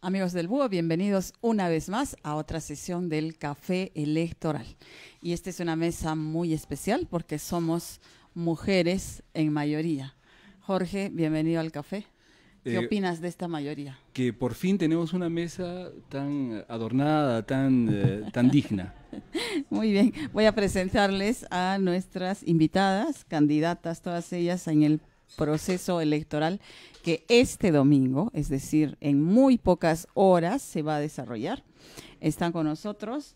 Amigos del Búho, bienvenidos una vez más a otra sesión del Café Electoral. Y esta es una mesa muy especial porque somos mujeres en mayoría. Jorge, bienvenido al café. ¿Qué eh, opinas de esta mayoría? Que por fin tenemos una mesa tan adornada, tan, eh, tan digna. Muy bien, voy a presentarles a nuestras invitadas, candidatas, todas ellas en el proceso electoral que este domingo, es decir, en muy pocas horas, se va a desarrollar. Están con nosotros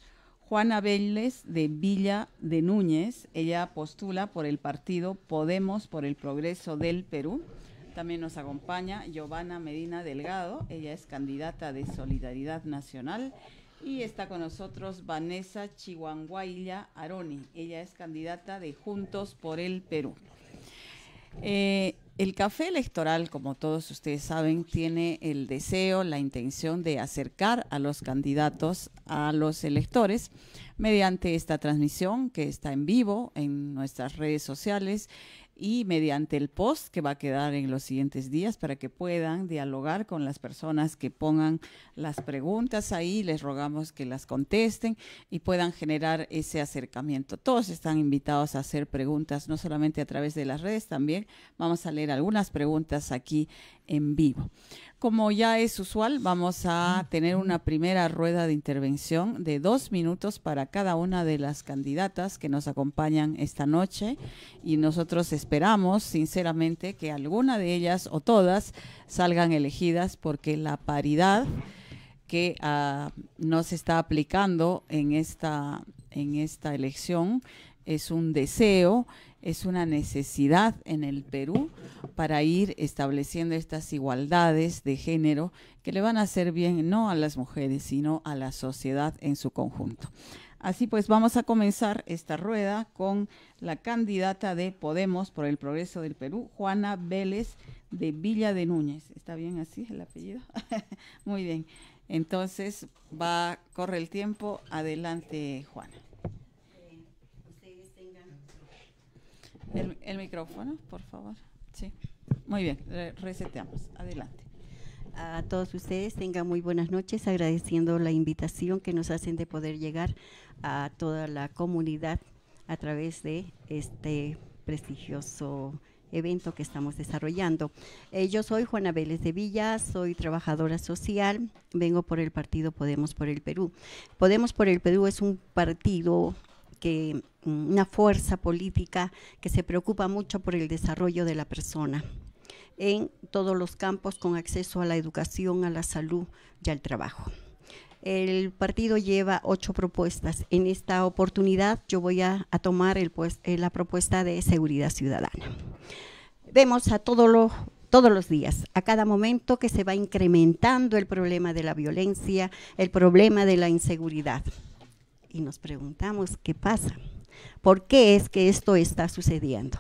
Juana Vélez de Villa de Núñez. Ella postula por el partido Podemos por el Progreso del Perú. También nos acompaña Giovanna Medina Delgado. Ella es candidata de Solidaridad Nacional. Y está con nosotros Vanessa Chihuanguailla Aroni. Ella es candidata de Juntos por el Perú. Eh, el café electoral, como todos ustedes saben, tiene el deseo, la intención de acercar a los candidatos a los electores mediante esta transmisión que está en vivo en nuestras redes sociales, y mediante el post que va a quedar en los siguientes días para que puedan dialogar con las personas que pongan las preguntas ahí. Les rogamos que las contesten y puedan generar ese acercamiento. Todos están invitados a hacer preguntas, no solamente a través de las redes, también vamos a leer algunas preguntas aquí en vivo. Como ya es usual, vamos a tener una primera rueda de intervención de dos minutos para cada una de las candidatas que nos acompañan esta noche y nosotros esperamos sinceramente que alguna de ellas o todas salgan elegidas porque la paridad que ah, nos está aplicando en esta, en esta elección es un deseo es una necesidad en el Perú para ir estableciendo estas igualdades de género que le van a hacer bien no a las mujeres, sino a la sociedad en su conjunto. Así pues, vamos a comenzar esta rueda con la candidata de Podemos por el Progreso del Perú, Juana Vélez de Villa de Núñez. ¿Está bien así el apellido? Muy bien. Entonces, va, corre el tiempo. Adelante, Juana. El, micrófono, por favor. Sí. Muy bien, reseteamos. Adelante. A todos ustedes tengan muy buenas noches, agradeciendo la invitación que nos hacen de poder llegar a toda la comunidad a través de este prestigioso evento que estamos desarrollando. Eh, yo soy Juana Vélez de Villa, soy trabajadora social, vengo por el partido Podemos por el Perú. Podemos por el Perú es un partido que mm, una fuerza política que se preocupa mucho por el desarrollo de la persona en todos los campos con acceso a la educación, a la salud y al trabajo. El partido lleva ocho propuestas. En esta oportunidad yo voy a, tomar pues, eh, la propuesta de seguridad ciudadana. Vemos a todos todos los días, a cada momento que se va incrementando el problema de la violencia, el problema de la inseguridad y nos preguntamos qué pasa, por qué es que esto está sucediendo.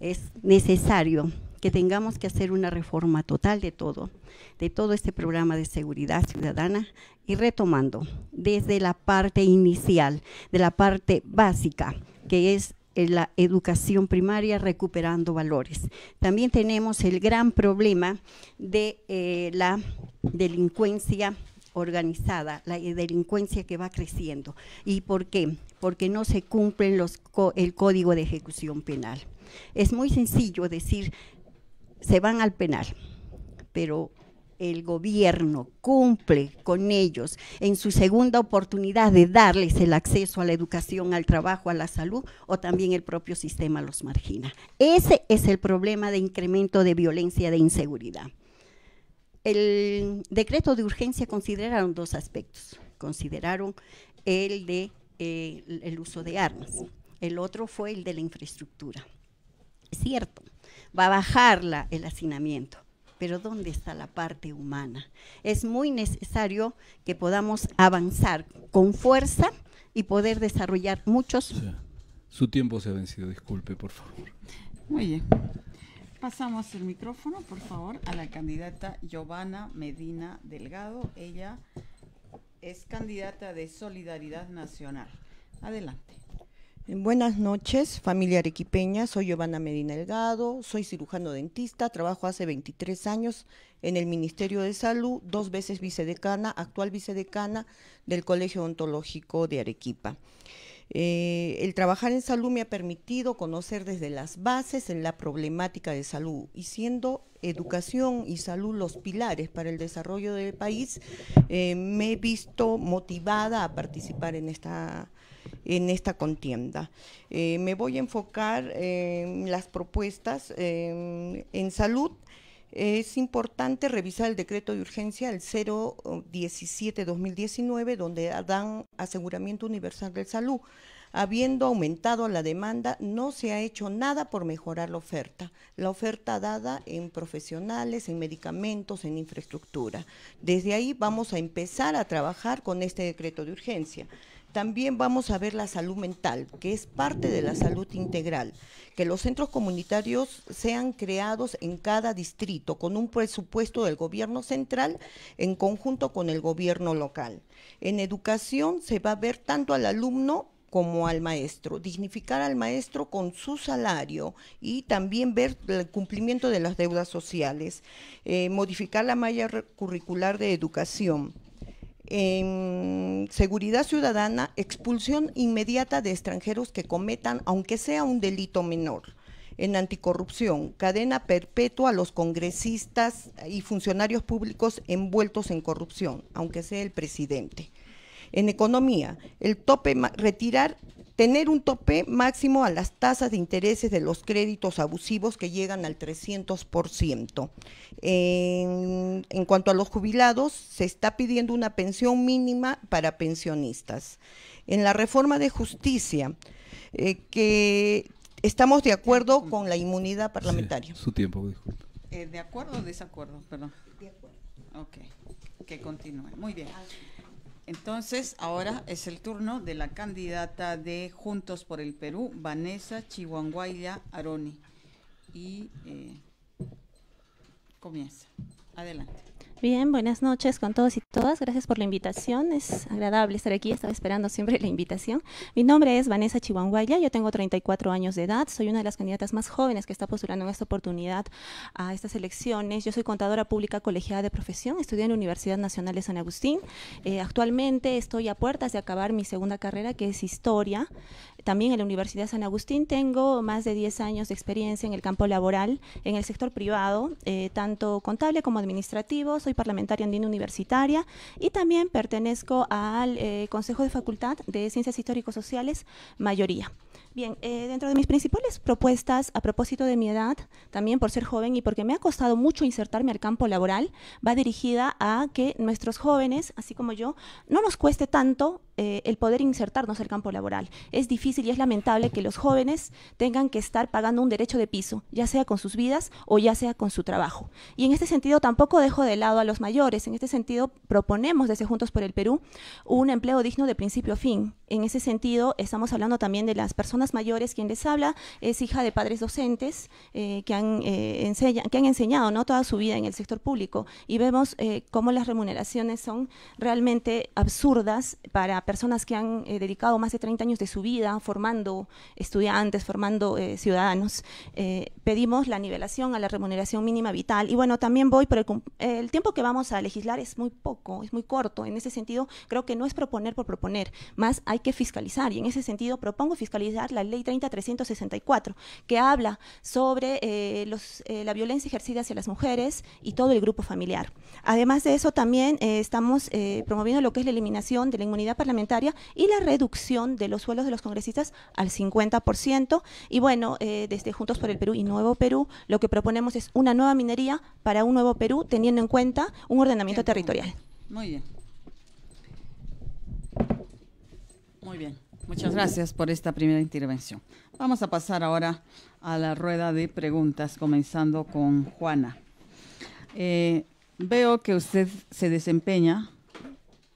Es necesario que tengamos que hacer una reforma total de todo, de todo este programa de seguridad ciudadana y retomando desde la parte inicial, de la parte básica, que es la educación primaria recuperando valores. También tenemos el gran problema de eh, la delincuencia organizada, la delincuencia que va creciendo. ¿Y por qué? Porque no se cumple los, el código de ejecución penal. Es muy sencillo decir, se van al penal, pero el gobierno cumple con ellos en su segunda oportunidad de darles el acceso a la educación, al trabajo, a la salud o también el propio sistema los margina. Ese es el problema de incremento de violencia, de inseguridad el decreto de urgencia consideraron dos aspectos. Consideraron el de eh, el, uso de armas. El otro fue el de la infraestructura. Es cierto, va a bajar el hacinamiento, pero ¿dónde está la parte humana? Es muy necesario que podamos avanzar con fuerza y poder desarrollar muchos... Su tiempo se ha vencido, disculpe, por favor. Muy bien. Pasamos el micrófono, por favor, a la candidata Giovanna Medina Delgado. Ella es candidata de Solidaridad Nacional. Adelante. Eh, buenas noches, familia arequipeña. Soy Giovanna Medina Delgado, soy cirujano dentista, trabajo hace 23 años en el Ministerio de Salud, dos veces vicedecana, actual vicedecana del Colegio Ontológico de Arequipa. Eh, el trabajar en salud me ha permitido conocer desde las bases en la problemática de salud y siendo educación y salud los pilares para el desarrollo del país, eh, me he visto motivada a participar en esta en esta contienda. Eh, me voy a enfocar en las propuestas en salud, es importante revisar el decreto de urgencia, el 017-2019, donde dan aseguramiento universal de salud. Habiendo aumentado la demanda, no se ha hecho nada por mejorar la oferta. La oferta dada en profesionales, en medicamentos, en infraestructura. Desde ahí vamos a empezar a trabajar con este decreto de urgencia. También vamos a ver la salud mental, que es parte de la salud integral, que los centros comunitarios sean creados en cada distrito con un presupuesto del gobierno central en conjunto con el gobierno local. En educación se va a ver tanto al alumno como al maestro, dignificar al maestro con su salario y también ver el cumplimiento de las deudas sociales, eh, modificar la malla curricular de educación en seguridad ciudadana, expulsión inmediata de extranjeros que cometan, aunque sea un delito menor. En anticorrupción, cadena perpetua a los congresistas y funcionarios públicos envueltos en corrupción, aunque sea el presidente. En economía, el tope, retirar tener un tope máximo a las tasas de intereses de los créditos abusivos que llegan al 300%. En, en cuanto a los jubilados, se está pidiendo una pensión mínima para pensionistas. En la reforma de justicia, eh, que estamos de acuerdo con la inmunidad parlamentaria. su tiempo, disculpe. Eh, ¿De acuerdo o desacuerdo? Perdón. De acuerdo. Ok, que continúe. Muy bien. Entonces, ahora es el turno de la candidata de Juntos por el Perú, Vanessa Chihuahua Aroni. Y eh, comienza. Adelante. Bien, buenas noches con todos y todas. Gracias por la invitación. Es agradable estar aquí. Estaba esperando siempre la invitación. Mi nombre es Vanessa Chihuanguaya. Yo tengo 34 años de edad. Soy una de las candidatas más jóvenes que está postulando en esta oportunidad a estas elecciones. Yo soy contadora pública colegiada de profesión. Estudié en la Universidad Nacional de San Agustín. Eh, actualmente estoy a puertas de acabar mi segunda carrera, que es historia. También en la Universidad San Agustín tengo más de 10 años de experiencia en el campo laboral, en el sector privado, eh, tanto contable como administrativo. Soy parlamentaria andina universitaria y también pertenezco al eh, Consejo de Facultad de Ciencias Histórico-Sociales, mayoría. Bien, eh, dentro de mis principales propuestas, a propósito de mi edad, también por ser joven y porque me ha costado mucho insertarme al campo laboral, va dirigida a que nuestros jóvenes, así como yo, no nos cueste tanto eh, el poder insertarnos el campo laboral. Es difícil y es lamentable que los jóvenes tengan que estar pagando un derecho de piso, ya sea con sus vidas o ya sea con su trabajo. Y en este sentido tampoco dejo de lado a los mayores. En este sentido proponemos desde Juntos por el Perú un empleo digno de principio a fin. En ese sentido estamos hablando también de las personas mayores. Quien les habla es hija de padres docentes eh, que, han, eh, que han enseñado ¿no? toda su vida en el sector público y vemos cómo las remuneraciones son realmente absurdas para personas personas que han eh, dedicado más de 30 años de su vida formando estudiantes, formando eh, ciudadanos. Eh, pedimos la nivelación a la remuneración mínima vital. Y bueno, también voy, por el, el, tiempo que vamos a legislar es muy poco, es muy corto. En ese sentido, creo que no es proponer por proponer, más hay que fiscalizar. Y en ese sentido, propongo fiscalizar la ley 30364, que habla sobre la violencia ejercida hacia las mujeres y todo el grupo familiar. Además de eso, también estamos promoviendo lo que es la eliminación de la inmunidad parlamentaria y la reducción de los suelos de los congresistas al 50%. Y bueno, eh, desde Juntos por el Perú y Nuevo Perú, lo que proponemos es una nueva minería para un nuevo Perú, teniendo en cuenta un ordenamiento territorial. Muy bien. Muy bien. Muchas gracias por esta primera intervención. Vamos a pasar ahora a la rueda de preguntas, comenzando con Juana. Eh, veo que usted se desempeña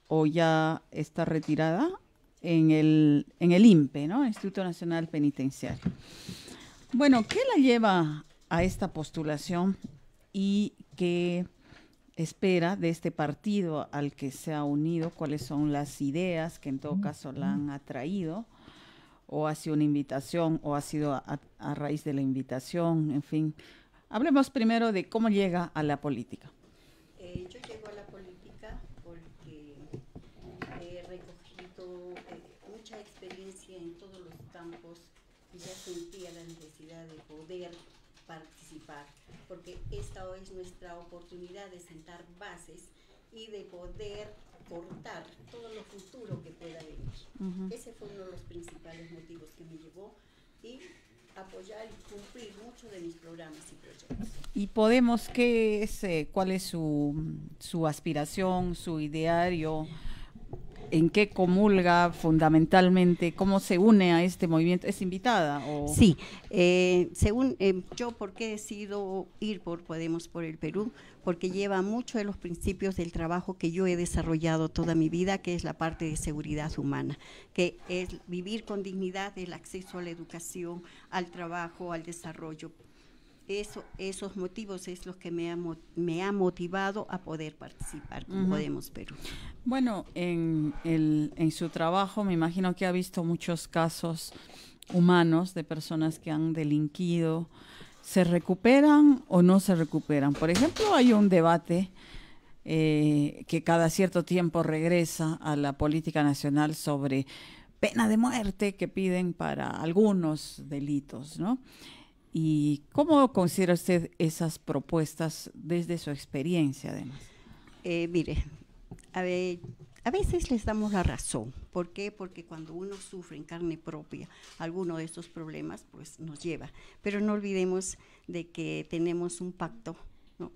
o ya está retirada en el, en el INPE, ¿no? Instituto Nacional Penitenciario. Bueno, ¿qué la lleva a esta postulación y qué espera de este partido al que se ha unido? ¿Cuáles son las ideas que en todo caso la han atraído? ¿O ha sido una invitación o ha sido a raíz de la invitación? En fin, hablemos primero de cómo llega a la política. sentía la necesidad de poder participar, porque esta hoy es nuestra oportunidad de sentar bases y de poder cortar todo lo futuro que pueda venir. Ese fue uno de los principales motivos que me llevó y apoyar y cumplir muchos de mis programas y proyectos. ¿Y Podemos qué es, eh, cuál es su, su aspiración, su ideario? en qué comulga fundamentalmente, cómo se une a este movimiento. ¿Es invitada? Sí, eh, según eh, yo, ¿por qué decido ir por Podemos por el Perú? Porque lleva mucho de los principios del trabajo que yo he desarrollado toda mi vida, que es la parte de seguridad humana, que es vivir con dignidad, el acceso a la educación, al trabajo, al desarrollo esos motivos es lo que me ha, me ha motivado a poder participar con Podemos Perú. Bueno, en, su trabajo me imagino que ha visto muchos casos humanos de personas que han delinquido. ¿Se recuperan o no se recuperan? Por ejemplo, hay un debate eh, que cada cierto tiempo regresa a la política nacional sobre pena de muerte que piden para algunos delitos, ¿no? ¿Y cómo considera usted esas propuestas desde su experiencia, además? Eh, mire, a, veces les damos la razón. ¿Por qué? Porque cuando uno sufre en carne propia alguno de estos problemas, pues nos lleva. Pero no olvidemos de que tenemos un pacto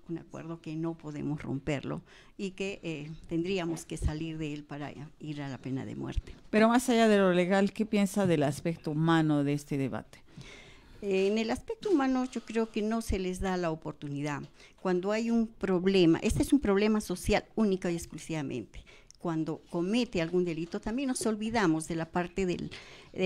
un acuerdo que no podemos romperlo y que eh, tendríamos que salir de él para ir a la pena de muerte. Pero más allá de lo legal, ¿qué piensa del aspecto humano de este debate? En el aspecto humano yo creo que no se les da la oportunidad. Cuando hay un problema, este es un problema social único y exclusivamente. Cuando comete algún delito también nos olvidamos de la parte de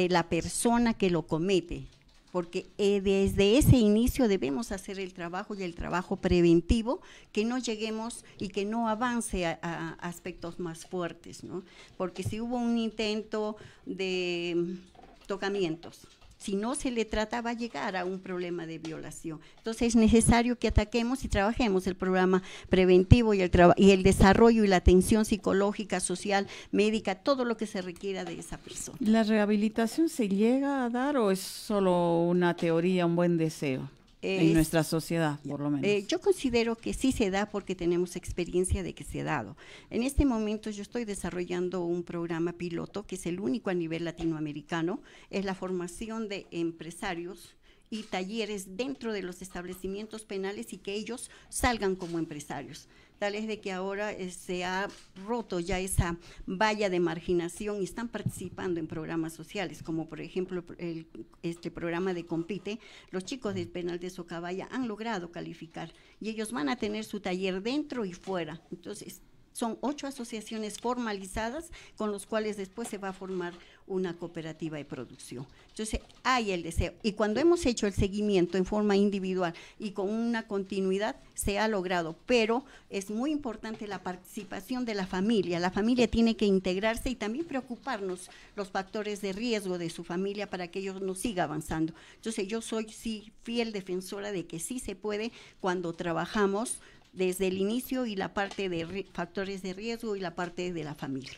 la persona que lo comete, porque eh, desde ese inicio debemos hacer el trabajo y el trabajo preventivo, que no lleguemos y que no avance a, aspectos más fuertes, ¿no? porque si hubo un intento de mm, tocamientos, si no se le trata va a llegar a un problema de violación. Entonces es necesario que ataquemos y trabajemos el programa preventivo y el, y el desarrollo y la atención psicológica, social, médica, todo lo que se requiera de esa persona. ¿La rehabilitación se llega a dar o es solo una teoría, un buen deseo? en nuestra sociedad, por lo menos. Eh, yo considero que sí se da porque tenemos experiencia de que se ha dado. En este momento yo estoy desarrollando un programa piloto que es el único a nivel latinoamericano, es la formación de empresarios y talleres dentro de los establecimientos penales y que ellos salgan como empresarios tal es de que ahora eh, se ha roto ya esa valla de marginación y están participando en programas sociales, como por ejemplo el, este programa de Compite, los chicos del penal de Socabaya han logrado calificar y ellos van a tener su taller dentro y fuera. Entonces, son ocho asociaciones formalizadas con los cuales después se va a formar una cooperativa de producción. Entonces, hay el deseo. Y cuando hemos hecho el seguimiento en forma individual y con una continuidad, se ha logrado. Pero es muy importante la participación de la familia. La familia tiene que integrarse y también preocuparnos los factores de riesgo de su familia para que ellos no sigan avanzando. Entonces, yo soy sí fiel defensora de que sí se puede cuando trabajamos desde el inicio y la parte de factores de riesgo y la parte de la familia.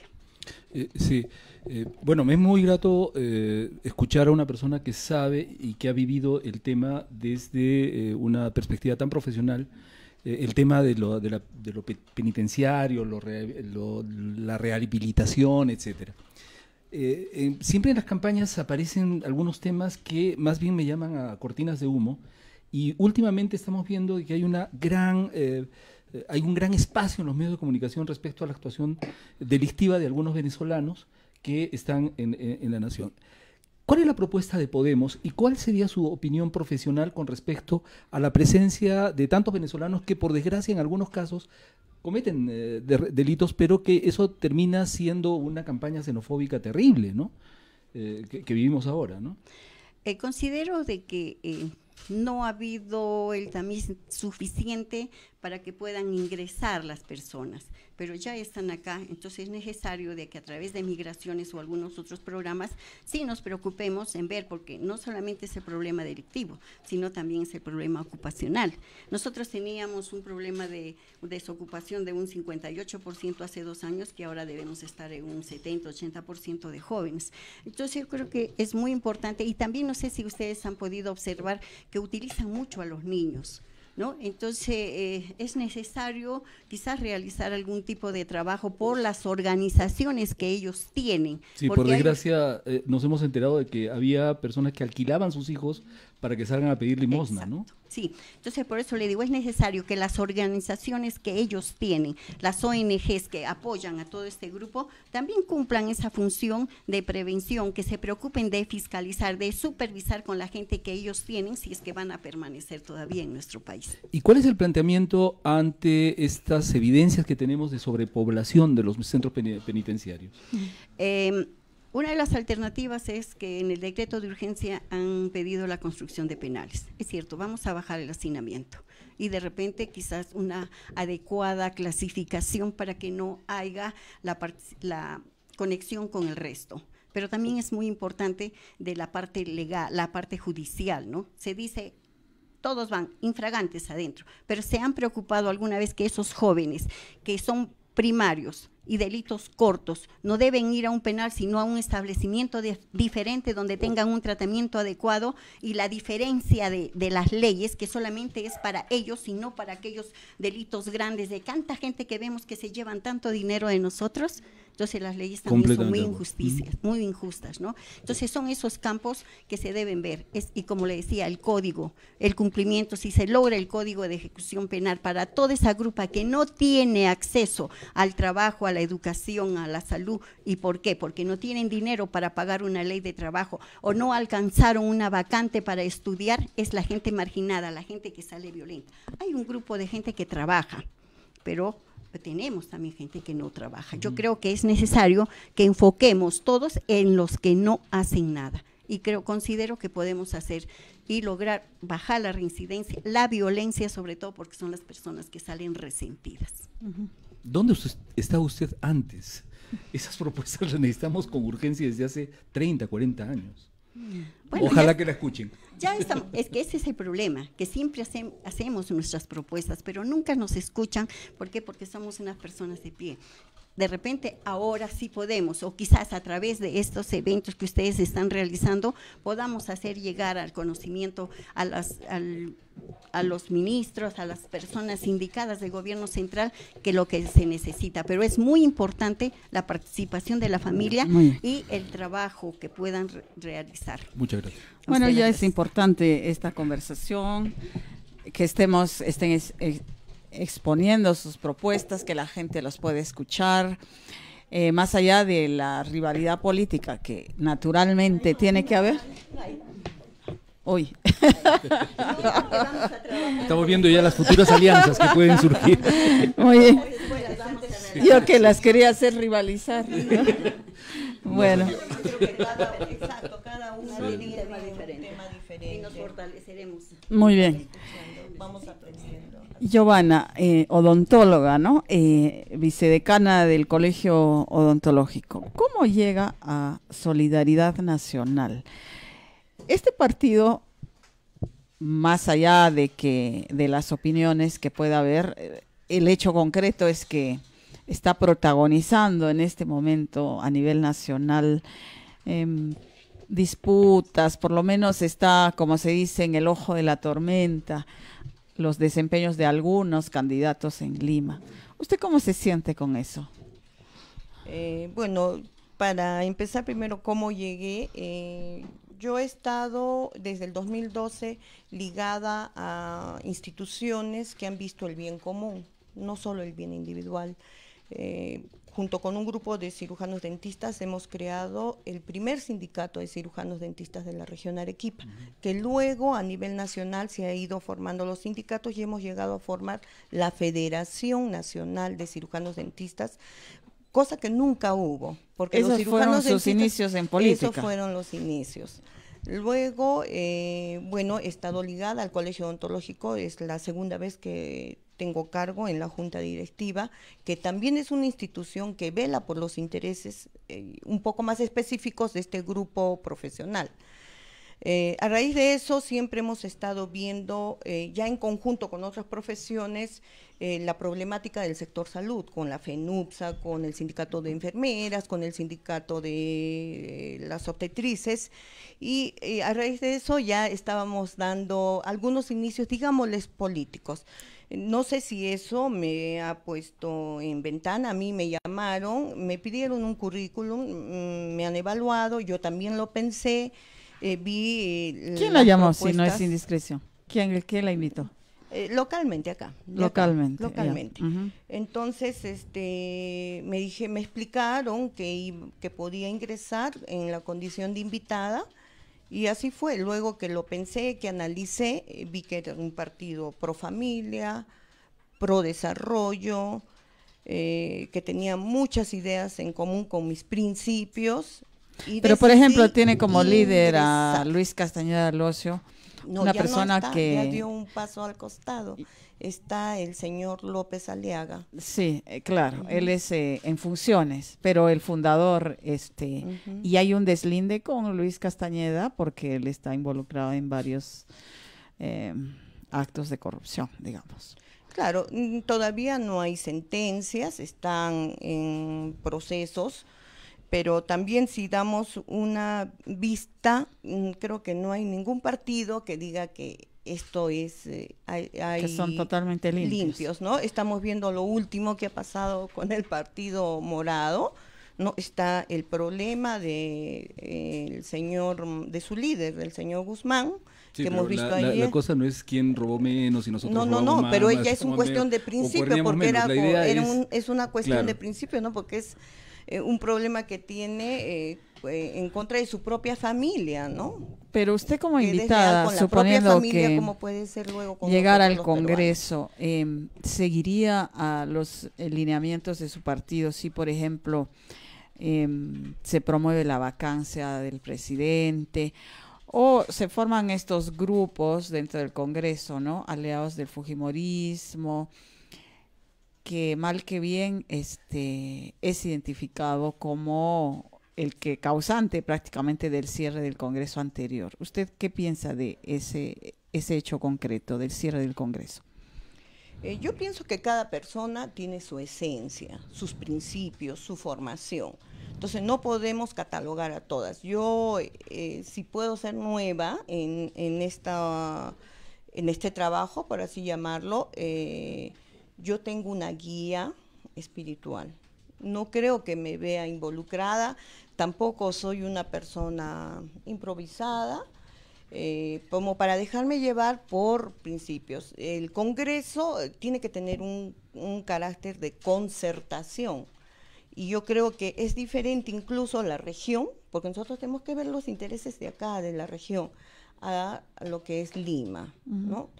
Eh, sí, eh, bueno, me es muy grato eh, escuchar a una persona que sabe y que ha vivido el tema desde una perspectiva tan profesional, el tema de lo, penitenciario, la rehabilitación, etcétera. siempre en las campañas aparecen algunos temas que más bien me llaman a cortinas de humo, y últimamente estamos viendo que hay una gran... Eh, eh, hay un gran espacio en los medios de comunicación respecto a la actuación delictiva de algunos venezolanos que están en, la nación. ¿Cuál es la propuesta de Podemos y cuál sería su opinión profesional con respecto a la presencia de tantos venezolanos que, por desgracia, en algunos casos cometen eh, delitos, pero que eso termina siendo una campaña xenofóbica terrible, ¿no? que, vivimos ahora, ¿no? considero de que no ha habido el tamiz suficiente para que puedan ingresar las personas, pero ya están acá, entonces es necesario de que a través de migraciones o algunos otros programas sí nos preocupemos en ver, porque no solamente es el problema delictivo, sino también es el problema ocupacional. Nosotros teníamos un problema de desocupación de un 58% hace dos años, que ahora debemos estar en un 70-80% de jóvenes. Entonces yo creo que es muy importante, y también no sé si ustedes han podido observar que utilizan mucho a los niños. ¿No? Entonces eh, es necesario quizás realizar algún tipo de trabajo por las organizaciones que ellos tienen. Sí, por desgracia eh, nos hemos enterado de que había personas que alquilaban sus hijos para que salgan a pedir limosna, ¿no? Sí, entonces por eso le digo, es necesario que las organizaciones que ellos tienen, las ONGs que apoyan a todo este grupo, también cumplan esa función de prevención, que se preocupen de fiscalizar, de supervisar con la gente que ellos tienen, si es que van a permanecer todavía en nuestro país. ¿Y cuál es el planteamiento ante estas evidencias que tenemos de sobrepoblación de los centros penitenciarios? Eh, una de las alternativas es que en el decreto de urgencia han pedido la construcción de penales. Es cierto, vamos a bajar el hacinamiento y de repente quizás una adecuada clasificación para que no haya la, la conexión con el resto pero también es muy importante de la parte legal, la parte judicial, ¿no? Se dice todos van infragantes adentro, pero se han preocupado alguna vez que esos jóvenes que son primarios y delitos cortos. No deben ir a un penal, sino a un establecimiento diferente donde tengan un tratamiento adecuado y la diferencia de, de, las leyes, que solamente es para ellos y no para aquellos delitos grandes de tanta gente que vemos que se llevan tanto dinero de nosotros. Entonces las leyes también son muy injusticias, muy injustas, ¿no? Entonces son esos campos que se deben ver. y como le decía, el código, el cumplimiento, si se logra el código de ejecución penal para toda esa grupa que no tiene acceso al trabajo, a la educación, a la salud, ¿y por qué? Porque no tienen dinero para pagar una ley de trabajo o no alcanzaron una vacante para estudiar, es la gente marginada, la gente que sale violenta. Hay un grupo de gente que trabaja, pero tenemos también gente que no trabaja. Yo creo que es necesario que enfoquemos todos en los que no hacen nada. Y creo, considero que podemos hacer y lograr bajar la reincidencia, la violencia sobre todo porque son las personas que salen resentidas. ¿Dónde usted, estaba usted antes? Esas propuestas las necesitamos con urgencia desde hace 30, 40 años. Ojalá que la escuchen. Ya es que ese es el problema, que siempre hacemos nuestras propuestas, pero nunca nos escuchan. ¿Por qué? Porque somos unas personas de pie de repente ahora sí podemos, o quizás a través de estos eventos que ustedes están realizando, podamos hacer llegar al conocimiento a las, al a los ministros, a las personas indicadas del gobierno central, que lo que se necesita. Pero es muy importante la participación de la familia y el trabajo que puedan realizar. Muchas gracias. Bueno, ya es importante esta conversación, que estemos, estén eh, exponiendo sus propuestas, que la gente los pueda escuchar. Eh, más allá de la rivalidad política que naturalmente tiene que haber hoy. Estamos viendo ya las futuras alianzas que pueden surgir. Muy Yo que las quería hacer rivalizar. Bueno. Exacto, cada una un tema diferente. Y nos fortaleceremos. Muy bien. Vamos aprendiendo. Giovanna, eh, odontóloga, ¿no? Eh, vicedecana del Colegio Odontológico. ¿Cómo llega a Solidaridad Nacional? Este partido, más allá de que de las opiniones que pueda haber, eh, el hecho concreto es que está protagonizando en este momento a nivel nacional em, disputas, por lo menos está, como se dice, en el ojo de la tormenta los desempeños de algunos candidatos en Lima. ¿Usted cómo se siente con eso? Eh, bueno, para empezar primero, ¿cómo llegué? Eh, yo he estado desde el 2012 ligada a instituciones que han visto el bien común, no solo el bien individual. Eh, junto con un grupo de cirujanos dentistas hemos creado el primer sindicato de cirujanos dentistas de la región Arequipa, que luego a nivel nacional se ha ido formando los sindicatos y hemos llegado a formar la Federación Nacional de Cirujanos Dentistas cosa que nunca hubo. Porque Esos los cirujanos fueron sus inicios en política. Esos fueron los inicios. Luego, eh, bueno, he estado ligada al Colegio Odontológico, es la segunda vez que tengo cargo en la Junta Directiva, que también es una institución que vela por los intereses eh, un poco más específicos de este grupo profesional. Eh, a raíz de eso siempre hemos estado viendo, eh, ya en conjunto con otras profesiones, eh, la problemática del sector salud, con la FENUPSA, con el sindicato de enfermeras, con el sindicato de las obstetrices, y a raíz de eso ya estábamos dando algunos inicios, digámosles, políticos. No sé si eso me ha puesto en ventana, a mí me llamaron, me pidieron un currículum, mm, me han evaluado, yo también lo pensé, eh, eh, ¿Quién la llamó si no es indiscreción? ¿Quién, la invitó? Eh, localmente acá. Localmente. localmente. Entonces, este, me dije, me explicaron que, que podía ingresar en la condición de invitada y así fue. Luego que lo pensé, que analicé, vi que era un partido pro familia, pro desarrollo, que tenía muchas ideas en común con mis principios pero por ejemplo tiene como líder a Luis Castañeda Locio, una ya persona no está, que ya dio un paso al costado. Está el señor López Aliaga. Sí, eh, claro, él es eh, en funciones, pero el fundador, este, y hay un deslinde con Luis Castañeda porque él está involucrado en varios em, actos de corrupción, digamos. Claro, todavía no hay sentencias, están en procesos pero también si damos una vista, mm, creo que no hay ningún partido que diga que esto es eh, que son totalmente limpios. ¿no? Estamos viendo lo último que ha pasado con el partido morado, no está el problema de eh, el señor mm, de su líder, del señor Guzmán, que hemos visto la, la, cosa no es quién robó menos y nosotros No, no, no, pero ella es una cuestión de principio, porque una cuestión de principio, ¿no? Porque es eh, un problema que tiene eh, eh, en contra de su propia familia, ¿no? Pero usted como invitada, suponiendo que puede ser llegar al Congreso, em, ¿seguiría a los lineamientos de su partido si, por ejemplo, em, se promueve la vacancia del presidente o se forman estos grupos dentro del Congreso, ¿no? Aliados del Fujimorismo, que mal que bien este, es identificado como el que causante prácticamente del cierre del Congreso anterior. ¿Usted qué piensa de ese, ese hecho concreto del cierre del Congreso? Eh, yo pienso que cada persona tiene su esencia, sus principios, su formación. Entonces no podemos catalogar a todas. Yo, eh, si puedo ser nueva en, esta, en este trabajo, por así llamarlo, eh, yo tengo una guía espiritual. No creo que me vea involucrada, tampoco soy una persona improvisada, eh, como para dejarme llevar por principios. El Congreso eh, tiene que tener un, carácter de concertación y yo creo que es diferente incluso la región, porque nosotros tenemos que ver los intereses de acá, de la región, a lo que es Lima, ¿no?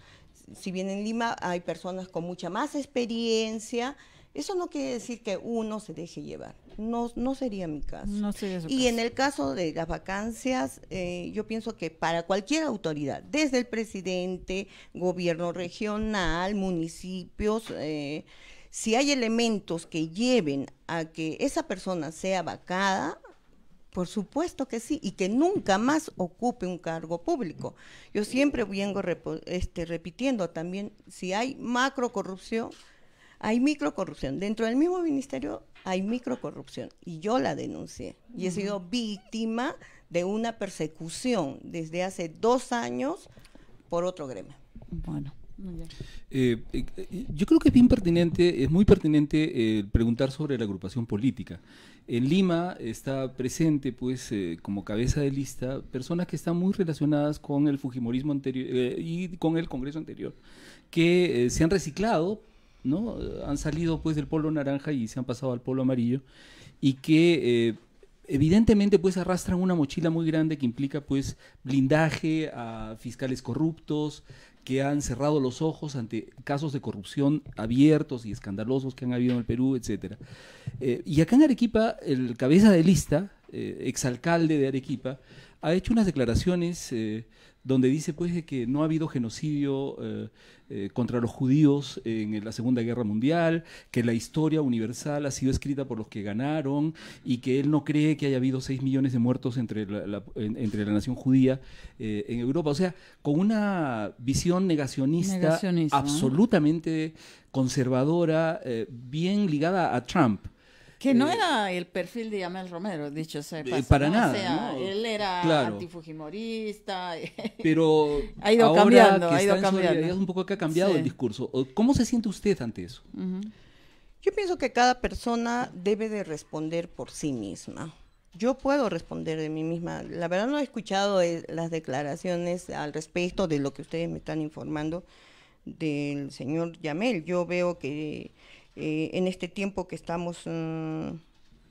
si bien en Lima hay personas con mucha más experiencia, eso no quiere decir que uno se deje llevar. No, no sería mi caso. y en el caso de las vacancias, eh, yo pienso que para cualquier autoridad, desde el presidente, gobierno regional, municipios, eh, si hay elementos que lleven a que esa persona sea vacada, por supuesto que sí, y que nunca más ocupe un cargo público. Yo siempre vengo este, repitiendo también, si hay macrocorrupción, hay microcorrupción. Dentro del mismo ministerio hay microcorrupción, y yo la denuncié, y he sido víctima de una persecución desde hace dos años por otro gremio. Bueno. Eh, eh, eh, yo creo que es bien pertinente, es muy pertinente preguntar sobre la agrupación política. En Lima está presente, pues, eh, como cabeza de lista, personas que están muy relacionadas con el Fujimorismo anterior eh, y con el Congreso anterior, que eh, se han reciclado, ¿no? Han salido, pues, del polo naranja y se han pasado al polo amarillo, y que evidentemente pues arrastran una mochila muy grande que implica pues blindaje a fiscales corruptos, que han cerrado los ojos ante casos de corrupción abiertos y escandalosos que han habido en el Perú, etc. Eh, y acá en Arequipa, el cabeza de lista, eh, exalcalde de Arequipa, ha hecho unas declaraciones eh, donde dice pues que no ha habido genocidio eh, eh, contra los judíos en la Segunda Guerra Mundial, que la historia universal ha sido escrita por los que ganaron y que él no cree que haya habido 6 millones de muertos entre la, entre la nación judía eh, en Europa. O sea, con una visión negacionista absolutamente conservadora, bien ligada a Trump. Que no eh, era el perfil de Yamel Romero, dicho sea. para nada. O sea, él era antifujimorista. Pero ha ido cambiando, que ha ido un poco que ha cambiado el discurso. ¿Cómo se siente usted ante eso? Yo pienso que cada persona debe de responder por sí misma. Yo puedo responder de mí misma. La verdad no he escuchado eh, las declaraciones al respecto de lo que ustedes me están informando del señor Yamel. Yo veo que eh, en este tiempo que estamos... Mm,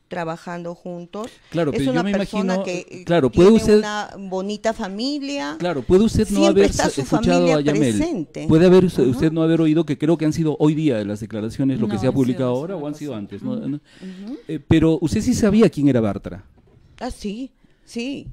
trabajando juntos. Claro, es una persona que eh, claro, puede tiene una bonita familia. Claro, puede usted no haber escuchado a Yamel. Puede haber usted, no haber oído que creo que han sido hoy día las declaraciones, lo que se ha publicado ahora o han sido antes. Eh, pero usted sí sabía quién era Bartra. Ah, sí, sí.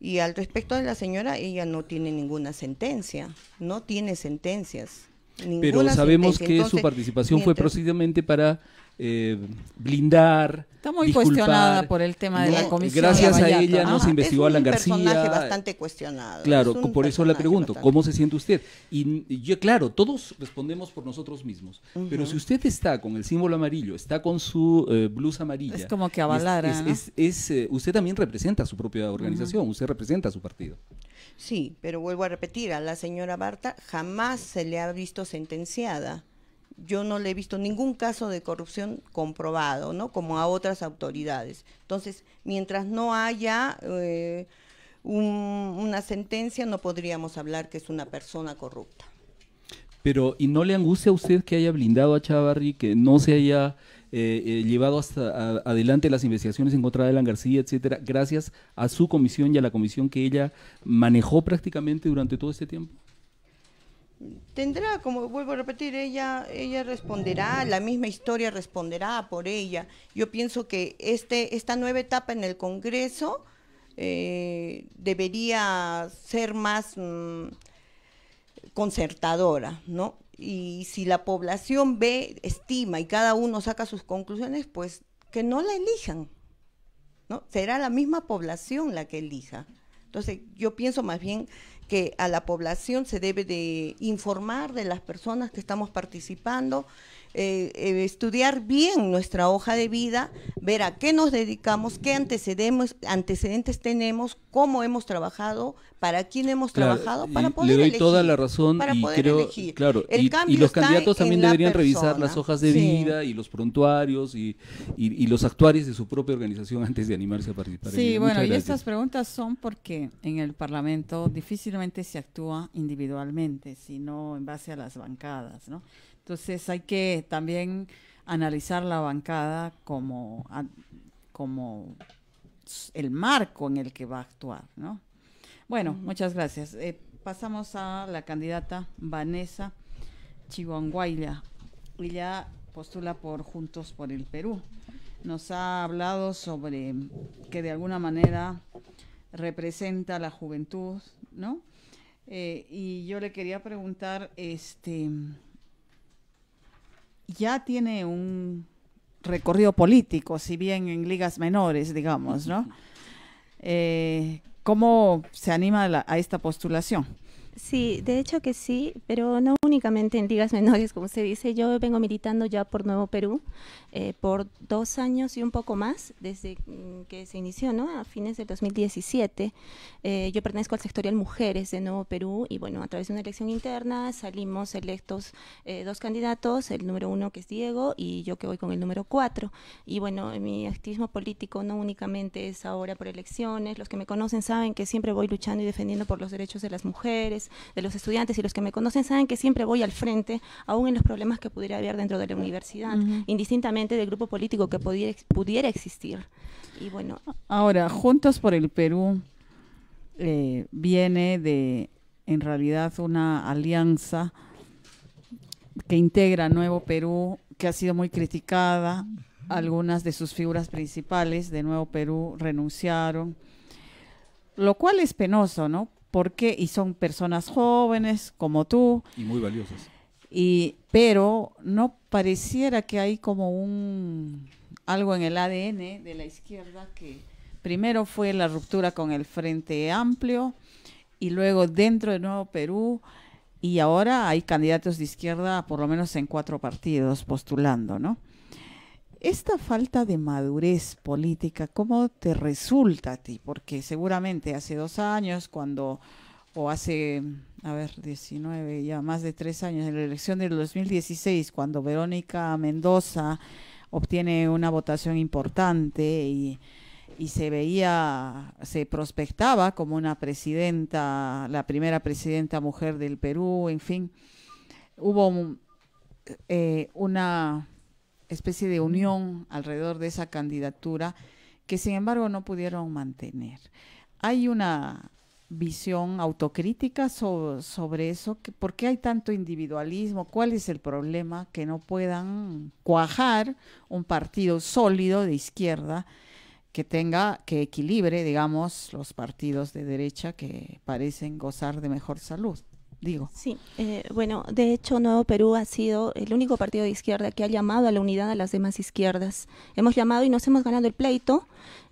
Y al respecto de la señora, ella no tiene ninguna sentencia, no tiene sentencias pero sabemos que su participación fue precisamente para eh, blindar. Está muy cuestionada por el tema de la comisión. Gracias a ella nos investigó Alan García. personaje bastante cuestionado. Claro, por eso le pregunto, ¿cómo se siente usted? Y, yo, claro, todos respondemos por nosotros mismos, pero si usted está con el símbolo amarillo, está con su eh, blusa amarilla. Es como que avalara. Es, eh, usted también representa a su propia organización, usted representa a su partido. Sí, pero vuelvo a repetir, a la señora Barta jamás se le ha visto sentenciada. Yo no le he visto ningún caso de corrupción comprobado, ¿no? Como a otras autoridades. Entonces, mientras no haya eh, una sentencia, no podríamos hablar que es una persona corrupta. Pero, ¿y no le angustia a usted que haya blindado a Chavarri, que no se haya eh, eh, llevado hasta adelante las investigaciones en contra de Alan García, etcétera, gracias a su comisión y a la comisión que ella manejó prácticamente durante todo este tiempo? Tendrá, como vuelvo a repetir, ella, ella responderá, la misma historia responderá por ella. Yo pienso que este, esta nueva etapa en el Congreso eh, debería ser más mm, concertadora, ¿no? y si la población ve, estima y cada uno saca sus conclusiones, pues que no la elijan. ¿no? Será la misma población la que elija. Entonces, yo pienso más bien que a la población se debe de informar de las personas que estamos participando, eh, eh, estudiar bien nuestra hoja de vida, ver a qué nos dedicamos, qué antecedentes tenemos, cómo hemos trabajado, para quién hemos trabajado para poder Le doy toda la razón y creo, claro, y, los candidatos también deberían revisar las hojas de vida y los prontuarios y, los actuarios de su propia organización antes de animarse a participar. Sí, bueno, y estas preguntas son porque en el Parlamento difícilmente se actúa individualmente, sino en base a las bancadas, ¿no? Entonces hay que también analizar la bancada como, como el marco en el que va a actuar, ¿no? Bueno, muchas gracias. Eh, pasamos a la candidata Vanessa Chihuanguayla. Ella postula por Juntos por el Perú. Nos ha hablado sobre que de alguna manera representa la juventud, ¿no? Eh, y yo le quería preguntar, este, ya tiene un recorrido político, si bien en ligas menores, digamos, ¿no? ¿Cómo se anima a, esta postulación? Sí, de hecho que sí, pero no únicamente en ligas menores, como se dice. Yo vengo militando ya por Nuevo Perú eh, por dos años y un poco más, desde mm, que se inició, ¿no? A fines del 2017. Eh, yo pertenezco al sectorial Mujeres de Nuevo Perú y, bueno, a través de una elección interna salimos electos eh, dos candidatos, el número uno que es Diego y yo que voy con el número cuatro. Y, bueno, mi activismo político no únicamente es ahora por elecciones. Los que me conocen saben que siempre voy luchando y defendiendo por los derechos de las mujeres de los estudiantes y los que me conocen saben que siempre voy al frente, aún en los problemas que pudiera haber dentro de la universidad, indistintamente del grupo político que pudiera, existir. Y bueno. Ahora, Juntos por el Perú eh, viene de, en realidad, una alianza que integra Nuevo Perú, que ha sido muy criticada. Algunas de sus figuras principales de Nuevo Perú renunciaron, lo cual es penoso, ¿no? porque y son personas jóvenes como tú y muy valiosas. Y pero no pareciera que hay como un algo en el ADN de la izquierda que primero fue la ruptura con el Frente Amplio y luego dentro de Nuevo Perú y ahora hay candidatos de izquierda por lo menos en cuatro partidos postulando, ¿no? Esta falta de madurez política, ¿cómo te resulta a ti? Porque seguramente hace dos años, cuando, o hace, a ver, 19, ya más de tres años, en la elección del 2016, cuando Verónica Mendoza obtiene una votación importante y, y se veía, se prospectaba como una presidenta, la primera presidenta mujer del Perú, en fin, hubo eh, una especie de unión alrededor de esa candidatura que sin embargo no pudieron mantener. Hay una visión autocrítica sobre, eso, ¿por qué hay tanto individualismo? ¿Cuál es el problema que no puedan cuajar un partido sólido de izquierda que tenga, que equilibre, digamos, los partidos de derecha que parecen gozar de mejor salud? Sí, eh, bueno, de hecho Nuevo Perú ha sido el único partido de izquierda que ha llamado a la unidad a las demás izquierdas. Hemos llamado y nos hemos ganado el pleito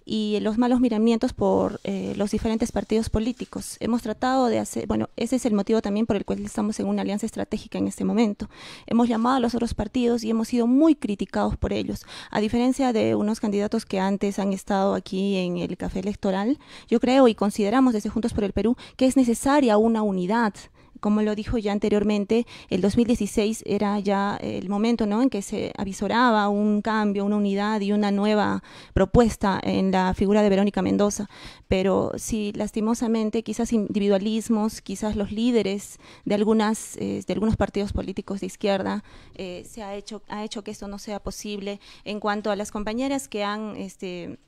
y los malos miramientos por eh, los diferentes partidos políticos. Hemos tratado de hacer, bueno, ese es el motivo también por el cual estamos en una alianza estratégica en este momento. Hemos llamado a los otros partidos y hemos sido muy criticados por ellos. A diferencia de unos candidatos que antes han estado aquí en el café electoral, yo creo y consideramos desde Juntos por el Perú que es necesaria una unidad como lo dijo ya anteriormente, el 2016 era ya el momento ¿no? en que se avisoraba un cambio, una unidad y una nueva propuesta en la figura de Verónica Mendoza. Pero sí, lastimosamente, quizás individualismos, quizás los líderes de, algunas, eh, de algunos partidos políticos de izquierda eh, se ha hecho, ha hecho que esto no sea posible. En cuanto a las compañeras que han este,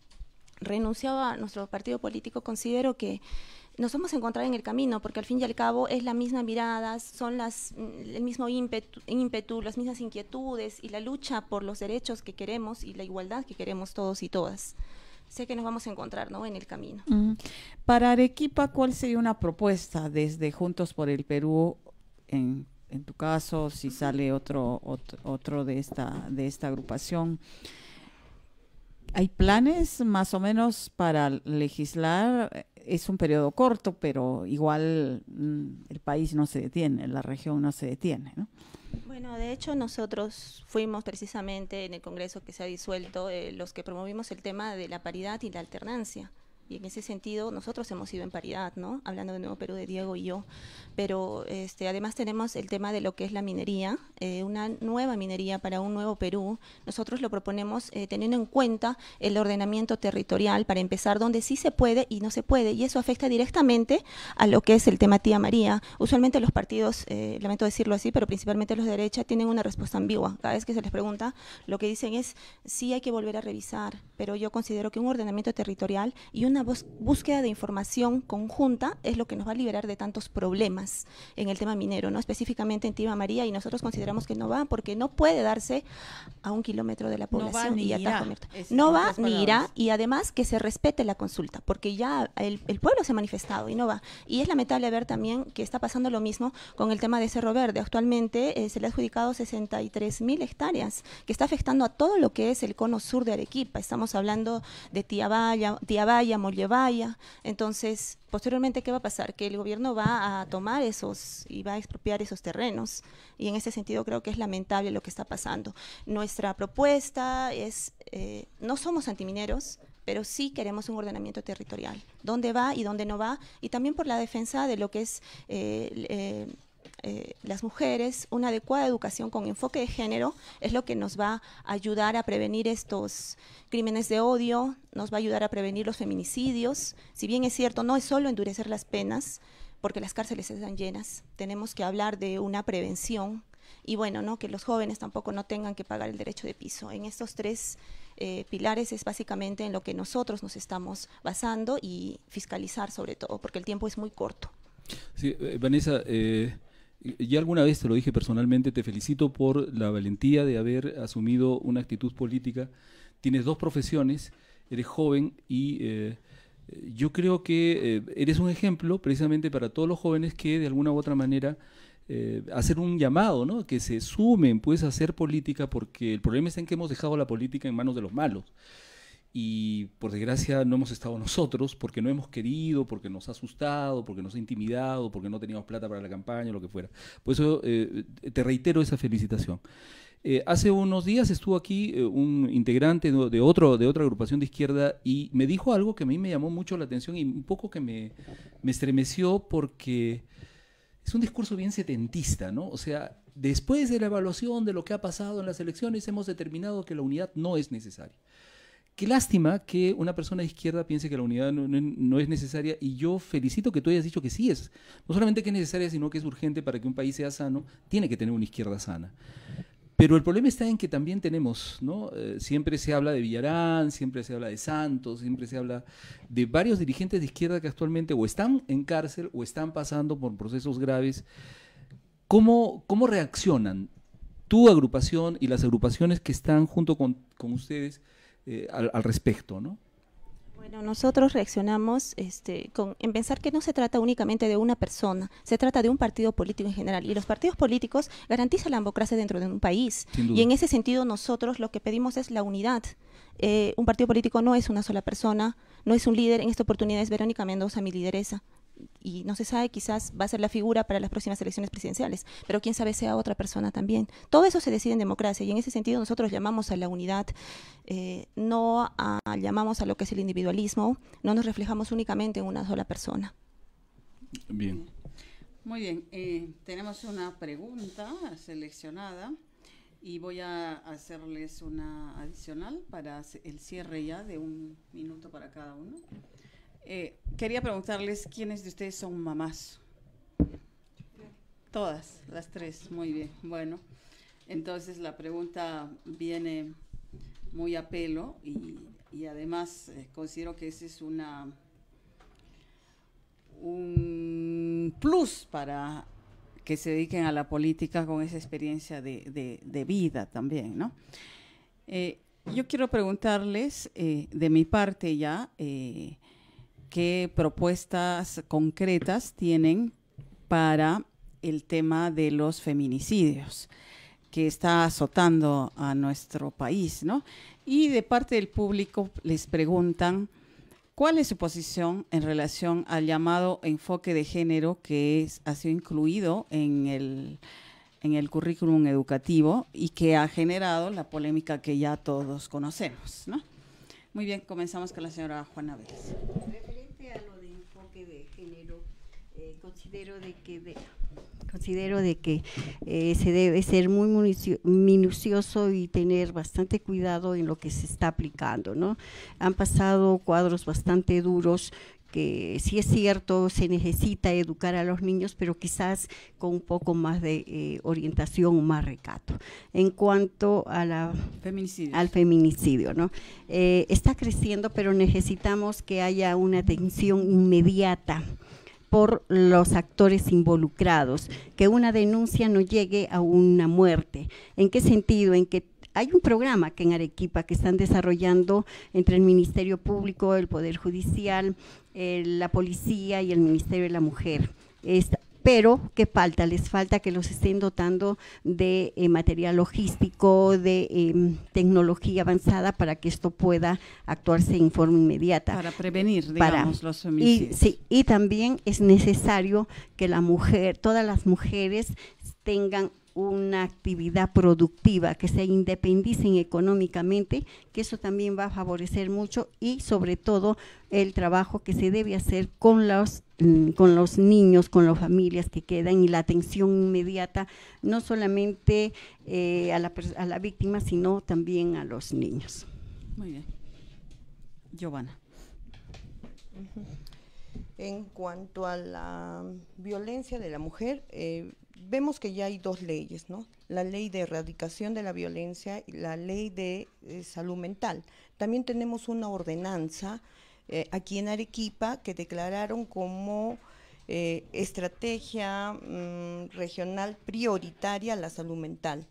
renunciado a nuestro partido político, considero que nos vamos a encontrar en el camino, porque al fin y al cabo es la misma mirada, son las, el mismo ímpetu, ímpetu, las mismas inquietudes y la lucha por los derechos que queremos y la igualdad que queremos todos y todas. Sé que nos vamos a encontrar ¿no? en el camino. Para Arequipa, ¿cuál sería una propuesta desde Juntos por el Perú, en, en tu caso, si sale otro, otro, otro de, esta, de esta agrupación? Hay planes más o menos para legislar. Eh, es un periodo corto, pero igual mm, el país no se detiene, la región no se detiene. ¿no? Bueno, de hecho nosotros fuimos precisamente en el Congreso que se ha disuelto eh, los que promovimos el tema de la paridad y la alternancia. Y en ese sentido, nosotros hemos ido en paridad, ¿no? Hablando de Nuevo Perú de Diego y yo. Pero este, además tenemos el tema de lo que es la minería, eh, una nueva minería para un nuevo Perú. Nosotros lo proponemos eh, teniendo en cuenta el ordenamiento territorial para empezar donde sí se puede y no se puede. Y eso afecta directamente a lo que es el tema tía María. Usualmente los partidos, eh, lamento decirlo así, pero principalmente los de derecha, tienen una respuesta ambigua. Cada vez que se les pregunta, lo que dicen es, sí hay que volver a revisar, pero yo considero que un ordenamiento territorial y un una búsqueda de información conjunta es lo que nos va a liberar de tantos problemas en el tema minero, ¿no? específicamente en Tima María, y nosotros consideramos que no va porque no puede darse a un kilómetro de la población no y irá, No va ni irá, y además que se respete la consulta, porque ya el, pueblo se ha manifestado y no va. Y es lamentable ver también que está pasando lo mismo con el tema de Cerro Verde. Actualmente eh, se le ha adjudicado 63 mil hectáreas, que está afectando a todo lo que es el cono sur de Arequipa. Estamos hablando de Tiabaya, llevaya Entonces, posteriormente, ¿qué va a pasar? Que el gobierno va a tomar esos y va a expropiar esos terrenos. Y en ese sentido creo que es lamentable lo que está pasando. Nuestra propuesta es, eh, no somos antimineros, pero sí queremos un ordenamiento territorial, dónde va y dónde no va, y también por la defensa de lo que es eh, eh, eh, las mujeres, una adecuada educación con enfoque de género es lo que nos va a ayudar a prevenir estos crímenes de odio, nos va a ayudar a prevenir los feminicidios. Si bien es cierto, no es solo endurecer las penas, porque las cárceles están llenas. Tenemos que hablar de una prevención y bueno, ¿no? que los jóvenes tampoco no tengan que pagar el derecho de piso. En estos tres eh, pilares es básicamente en lo que nosotros nos estamos basando y fiscalizar sobre todo, porque el tiempo es muy corto. Sí, eh, Vanessa, ya alguna vez te lo dije personalmente, te felicito por la valentía de haber asumido una actitud política. Tienes dos profesiones, eres joven y eh, eh, yo creo que eh, eres un ejemplo precisamente para todos los jóvenes que de alguna u otra manera eh, hacer un llamado, ¿no? Que se sumen pues a hacer política porque el problema es en que hemos dejado la política en manos de los malos y por desgracia no hemos estado nosotros porque no hemos querido, porque nos ha asustado, porque nos ha intimidado, porque no teníamos plata para la campaña lo que fuera. Por eso eh, te reitero esa felicitación. Eh, hace unos días estuvo aquí eh, un integrante de, otro, de otra agrupación de izquierda y me dijo algo que a mí me llamó mucho la atención y un poco que me, me estremeció porque es un discurso bien setentista, ¿no? O sea, después de la evaluación de lo que ha pasado en las elecciones hemos determinado que la unidad no es necesaria. Qué lástima que una persona de izquierda piense que la unidad no, es necesaria y yo felicito que tú hayas dicho que sí es. No solamente que es necesaria, sino que es urgente para que un país sea sano, tiene que tener una izquierda sana. Pero el problema está en que también tenemos, ¿no? Eh, siempre se habla de Villarán, siempre se habla de Santos, siempre se habla de varios dirigentes de izquierda que actualmente o están en cárcel o están pasando por procesos graves. ¿Cómo, cómo reaccionan tu agrupación y las agrupaciones que están junto con, con ustedes? Eh, al, respecto, ¿no? Bueno, nosotros reaccionamos este, con, en pensar que no se trata únicamente de una persona, se trata de un partido político en general. Y los partidos políticos garantizan la democracia dentro de un país. Y en ese sentido nosotros lo que pedimos es la unidad. Eh, un partido político no es una sola persona, no es un líder. En esta oportunidad es Verónica Mendoza, mi lideresa y no se sabe, quizás va a ser la figura para las próximas elecciones presidenciales, pero quién sabe sea otra persona también. Todo eso se decide en democracia y en ese sentido nosotros llamamos a la unidad, eh, no llamamos a lo que es el individualismo, no nos reflejamos únicamente en una sola persona. Bien. Muy bien, eh, tenemos una pregunta seleccionada y voy a hacerles una adicional para el cierre ya de un minuto para cada uno. Eh, quería preguntarles quiénes de ustedes son mamás. Todas, las tres, muy bien. Bueno, entonces la pregunta viene muy a pelo y, además eh, considero que ese es una un plus para que se dediquen a la política con esa experiencia de, vida también, ¿no? Eh, yo quiero preguntarles, de mi parte ya, eh, qué propuestas concretas tienen para el tema de los feminicidios que está azotando a nuestro país, ¿no? Y de parte del público les preguntan cuál es su posición en relación al llamado enfoque de género que es, ha sido incluido en el, en el currículum educativo y que ha generado la polémica que ya todos conocemos, ¿no? Muy bien, comenzamos con la señora Juana Vélez. considero de que considero de que eh, se debe ser muy minucioso y tener bastante cuidado en lo que se está aplicando, ¿no? Han pasado cuadros bastante duros que sí es cierto, se necesita educar a los niños, pero quizás con un poco más de orientación, eh, orientación, más recato. En cuanto al feminicidio, ¿no? Eh, está creciendo, pero necesitamos que haya una atención inmediata por los actores involucrados, que una denuncia no llegue a una muerte. ¿En qué sentido? En que hay un programa que en Arequipa que están desarrollando entre el Ministerio Público, el Poder Judicial, eh, la Policía y el Ministerio de la Mujer pero ¿qué falta? Les falta que los estén dotando de eh, material logístico, de em, tecnología avanzada para que esto pueda actuarse en forma inmediata. Para prevenir, digamos, los homicidios. y también es necesario que la mujer, todas las mujeres tengan una actividad productiva, que se independicen económicamente, que eso también va a favorecer mucho y sobre todo el trabajo que se debe hacer con los, mm, con los niños, con las familias que quedan y la atención inmediata, no solamente eh, a, la, víctima, sino también a los niños. Muy bien. Giovanna. En cuanto a la violencia de la mujer, eh, vemos que ya hay dos leyes, ¿no? La ley de erradicación de la violencia y la ley de eh, salud mental. También tenemos una ordenanza eh, aquí en Arequipa que declararon como eh, estrategia mm, regional prioritaria la salud mental.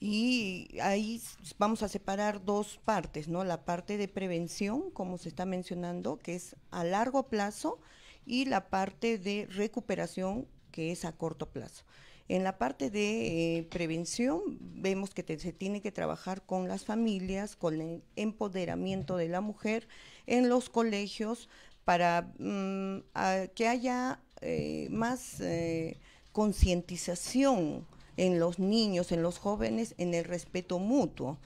Y ahí vamos a separar dos partes, ¿no? La parte de prevención, como se está mencionando, que es a largo plazo, y la parte de recuperación que es a corto plazo. En la parte de eh, prevención, vemos que se tiene que trabajar con las familias, con el empoderamiento de la mujer en los colegios para mm, que haya eh, más eh, concientización en los niños, en los jóvenes, en el respeto mutuo.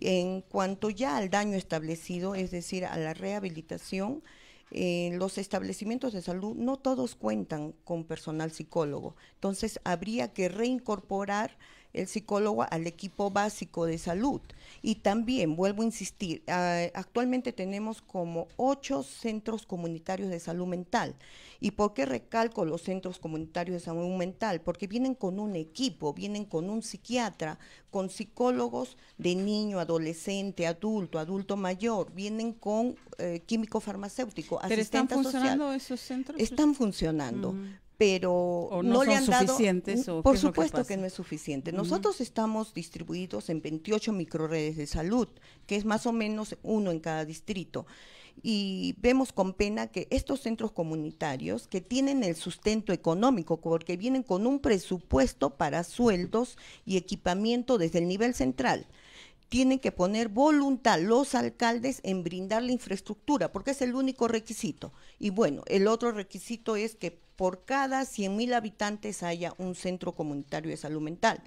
En cuanto ya al daño establecido, es decir, a la rehabilitación, eh, los establecimientos de salud no todos cuentan con personal psicólogo. Entonces habría que reincorporar el psicólogo al equipo básico de salud. Y también, vuelvo a insistir, ah, actualmente tenemos como ocho centros comunitarios de salud mental. ¿Y por qué recalco los centros comunitarios de salud mental? Porque vienen con un equipo, vienen con un psiquiatra, con psicólogos de niño, adolescente, adulto, adulto mayor, vienen con eh, químico farmacéutico, están funcionando esos centros? Están funcionando, mm pero no, le han por supuesto que, no es suficiente. Nosotros estamos distribuidos en 28 microredes de salud, que es más o menos uno en cada distrito. Y vemos con pena que estos centros comunitarios que tienen el sustento económico, porque vienen con un presupuesto para sueldos y equipamiento desde el nivel central, tienen que poner voluntad los alcaldes en brindar la infraestructura, porque es el único requisito. Y bueno, el otro requisito es que por cada 100.000 habitantes haya un centro comunitario de salud mental.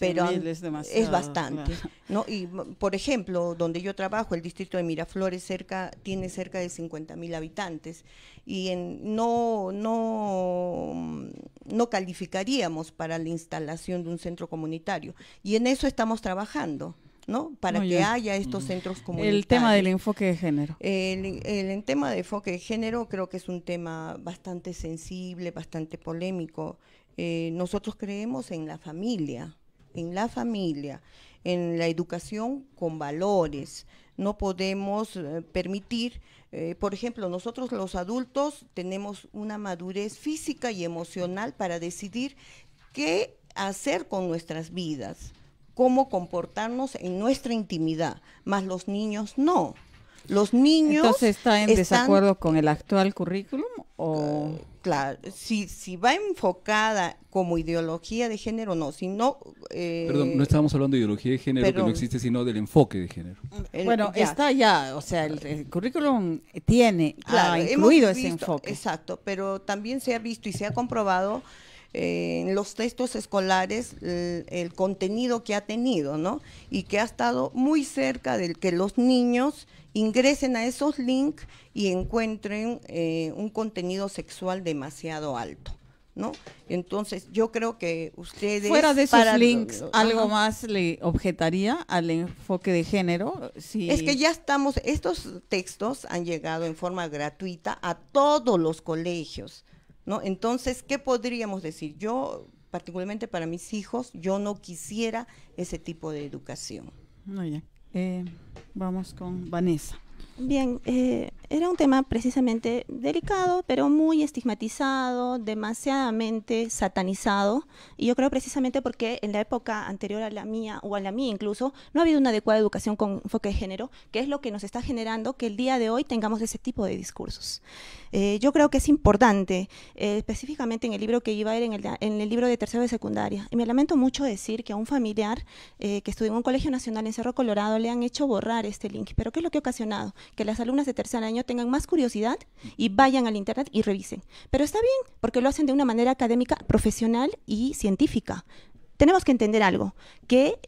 pero es, bastante. No. Y, por ejemplo, donde yo trabajo, el distrito de Miraflores cerca, tiene cerca de 50.000 habitantes y en, no, no, no calificaríamos para la instalación de un centro comunitario. Y en eso estamos trabajando. ¿no? Para que haya estos mm. centros comunitarios. El tema del enfoque de género. El, tema de enfoque de género creo que es un tema bastante sensible, bastante polémico. Eh, nosotros creemos en la familia, en la familia, en la educación con valores. No podemos eh, permitir, eh, por ejemplo, nosotros los adultos tenemos una madurez física y emocional para decidir qué hacer con nuestras vidas cómo comportarnos en nuestra intimidad, más los niños no. Los niños... Entonces está en desacuerdo con el actual currículum o... Eh, claro, si, si va enfocada como ideología de género, no, si no... Eh, perdón, no estábamos hablando de ideología de género que no existe, sino del enfoque de género. bueno, está ya, o sea, el, currículum tiene, incluido ese enfoque. Exacto, pero también se ha visto y se ha comprobado en los textos escolares el, contenido que ha tenido, ¿no? Y que ha estado muy cerca del que los niños ingresen a esos links y encuentren eh, un contenido sexual demasiado alto. ¿No? Entonces, yo creo que ustedes... Fuera de esos links, ¿algo más le objetaría al enfoque de género? Es que ya estamos, estos textos han llegado en forma gratuita a todos los colegios. ¿no? Entonces, ¿qué podríamos decir? Yo, particularmente para mis hijos, yo no quisiera ese tipo de educación. bien. Eh, vamos con Vanessa. Bien, eh, era un tema precisamente delicado, pero muy estigmatizado, demasiadamente satanizado. Y yo creo precisamente porque en la época anterior a la mía, o a la mía incluso, no ha habido una adecuada educación con enfoque de género, que es lo que nos está generando que el día de hoy tengamos ese tipo de discursos. Eh, yo creo que es importante, eh, específicamente en el libro que iba a ir en el, libro de tercero de secundaria. Y me lamento mucho decir que a un familiar eh, que estudió en un colegio nacional en Cerro Colorado le han hecho borrar este link. Pero ¿qué es lo que ha ocasionado? Que las alumnas de tercer año tengan más curiosidad y vayan al internet y revisen. Pero está bien, porque lo hacen de una manera académica, profesional y científica. Tenemos que entender algo, que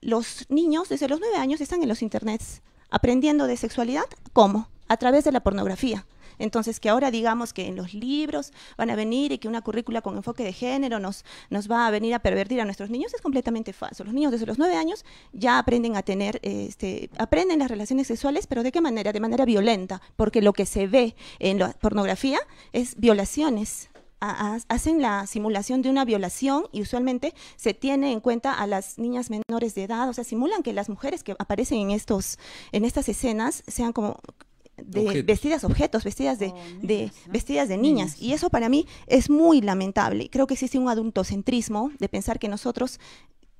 los niños desde los nueve años están en los internets aprendiendo de sexualidad. ¿Cómo? A través de la pornografía. Entonces, que ahora digamos que en los libros van a venir y que una currícula con enfoque de género nos, nos va a venir a pervertir a nuestros niños es completamente falso. Los niños desde los nueve años ya aprenden a tener, este, aprenden las relaciones sexuales, pero ¿de qué manera? De manera violenta, porque lo que se ve en la pornografía es violaciones hacen la simulación de una violación y usualmente se tiene en cuenta a las niñas menores de edad, o sea, simulan que las mujeres que aparecen en estos en estas escenas sean como vestidas objetos, vestidas de, oh, niñas, vestidas de niñas. Y eso para mí es muy lamentable. Creo que existe un adultocentrismo de pensar que nosotros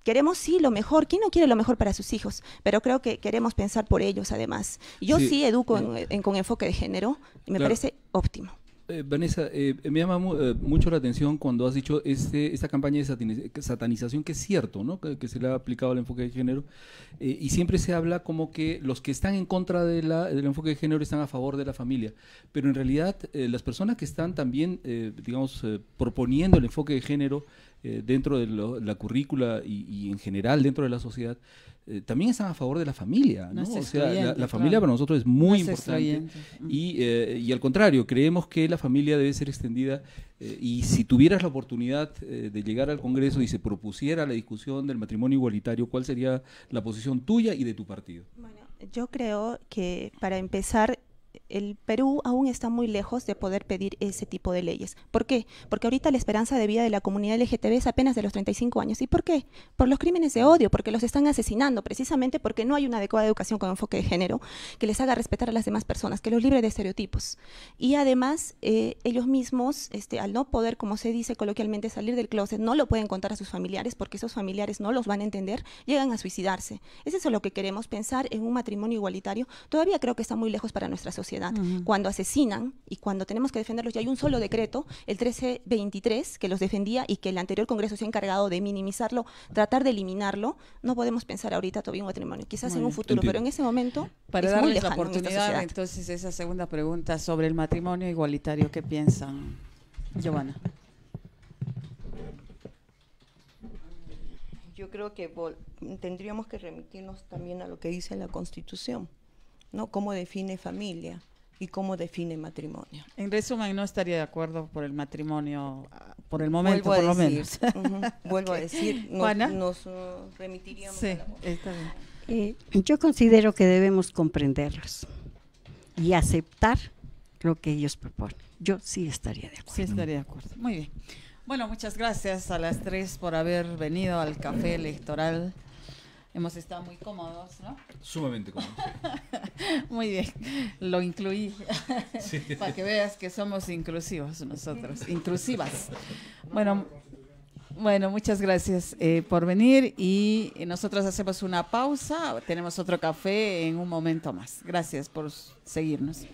queremos sí lo mejor. ¿Quién no quiere lo mejor para sus hijos? Pero creo que queremos pensar por ellos además. Yo sí, educo eh. con enfoque de género y me parece óptimo. Eh, Vanessa, eh, me llama eh, mucho la atención cuando has dicho este, esta campaña de satanización, que es cierto, ¿no? que, se le ha aplicado al enfoque de género, y siempre se habla como que los que están en contra del enfoque de género están a favor de la familia, pero en realidad las personas que están también, digamos, proponiendo el enfoque de género dentro de la currícula y en general dentro de la sociedad, eh, también están a favor de la familia, ¿no? o sea, la, familia para nosotros es muy importante. Eh, y, al contrario, creemos que la familia debe ser extendida eh, y si tuvieras la oportunidad de llegar al Congreso y se propusiera la discusión del matrimonio igualitario, ¿cuál sería la posición tuya y de tu partido? Bueno, yo creo que para empezar el Perú aún está muy lejos de poder pedir ese tipo de leyes. ¿Por qué? Porque ahorita la esperanza de vida de la comunidad LGTB es apenas de los 35 años. ¿Y por qué? Por los crímenes de odio, porque los están asesinando, precisamente porque no hay una adecuada educación con enfoque de género que les haga respetar a las demás personas, que los libre de estereotipos. Y además, eh, ellos mismos, este, al no poder, como se dice coloquialmente, salir del closet, no lo pueden contar a sus familiares porque esos familiares no los van a entender, llegan a suicidarse. Es lo que queremos, pensar en un matrimonio igualitario. Todavía creo que está muy lejos para nuestra sociedad. Cuando asesinan y cuando tenemos que defenderlos, ya hay un solo decreto, el 1323, que los defendía y que el anterior Congreso se ha encargado de minimizarlo, tratar de eliminarlo, no podemos pensar ahorita todavía un matrimonio, quizás en un futuro, pero en ese momento Para darles la oportunidad, entonces, esa segunda pregunta sobre el matrimonio igualitario, ¿qué piensan, Giovanna? yo creo que tendríamos que remitirnos también a lo que dice la Constitución. ¿no? Cómo define familia y cómo define matrimonio. En resumen, no estaría de acuerdo por el matrimonio ah, por el momento, por lo menos. Vuelvo a decir, nos, Juana. nos uh, remitiríamos a eh, yo considero que debemos comprenderlos y aceptar lo que ellos proponen. Yo sí estaría de acuerdo. Sí estaría de acuerdo. Muy bien. Bueno, muchas gracias a las tres por haber venido al café electoral hemos estado muy cómodos, ¿no? Sumamente cómodos. muy bien, lo incluí para que veas que somos inclusivos nosotros, inclusivas. Bueno, bueno, muchas gracias eh, por venir y nosotros hacemos una pausa, tenemos otro café en un momento más. Gracias por seguirnos.